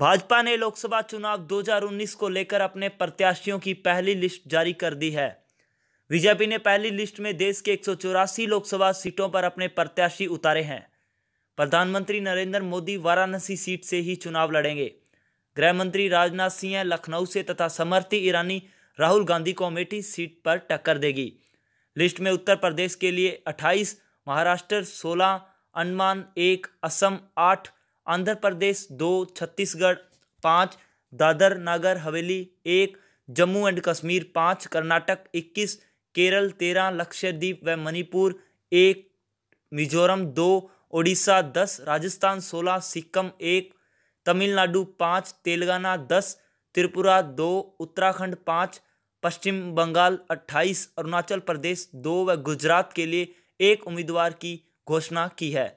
भाजपा ने लोकसभा चुनाव 2019 को लेकर अपने प्रत्याशियों की पहली लिस्ट जारी कर दी है बीजेपी ने पहली लिस्ट में देश के एक लोकसभा सीटों पर अपने प्रत्याशी उतारे हैं प्रधानमंत्री नरेंद्र मोदी वाराणसी सीट से ही चुनाव लड़ेंगे गृह मंत्री राजनाथ सिंह लखनऊ से तथा समर्थी ईरानी राहुल गांधी को अमेठी सीट पर टक्कर देगी लिस्ट में उत्तर प्रदेश के लिए 28, महाराष्ट्र 16, अंडमान एक असम आठ आंध्र प्रदेश दो छत्तीसगढ़ पाँच दादर नागर हवेली एक जम्मू एंड कश्मीर पाँच कर्नाटक इक्कीस केरल तेरह लक्षद्वीप व मणिपुर एक मिजोरम दो ओडिशा दस राजस्थान सोलह सिक्किम एक तमिलनाडु पाँच तेलंगाना दस त्रिपुरा दो उत्तराखंड पाँच पश्चिम बंगाल अट्ठाईस अरुणाचल प्रदेश दो व गुजरात के लिए एक उम्मीदवार की घोषणा की है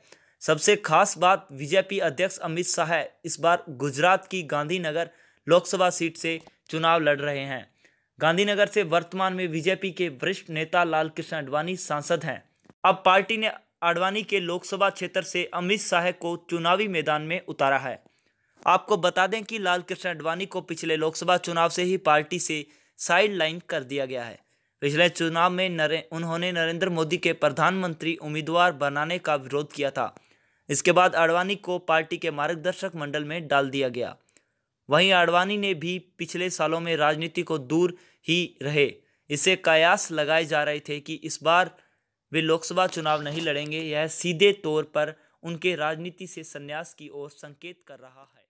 सबसे खास बात बीजेपी अध्यक्ष अमित शाह इस बार गुजरात की गांधीनगर लोकसभा सीट से चुनाव लड़ रहे हैं गांधीनगर से वर्तमान में बीजेपी के वरिष्ठ नेता लाल कृष्ण आडवाणी सांसद हैं अब पार्टी ने आडवाणी के लोकसभा क्षेत्र से अमित शाह को चुनावी मैदान में उतारा है आपको बता दें कि लालकृष्ण आडवाणी को पिछले लोकसभा चुनाव से ही पार्टी से साइड लाइन कर दिया गया है पिछले चुनाव में नरे उन्होंने नरेंद्र मोदी के प्रधानमंत्री उम्मीदवार बनाने का विरोध किया था इसके बाद आडवाणी को पार्टी के मार्गदर्शक मंडल में डाल दिया गया वहीं आडवाणी ने भी पिछले सालों में राजनीति को दूर ही रहे इसे कयास लगाए जा रहे थे कि इस बार वे लोकसभा चुनाव नहीं लड़ेंगे यह सीधे तौर पर उनके राजनीति से संन्यास की ओर संकेत कर रहा है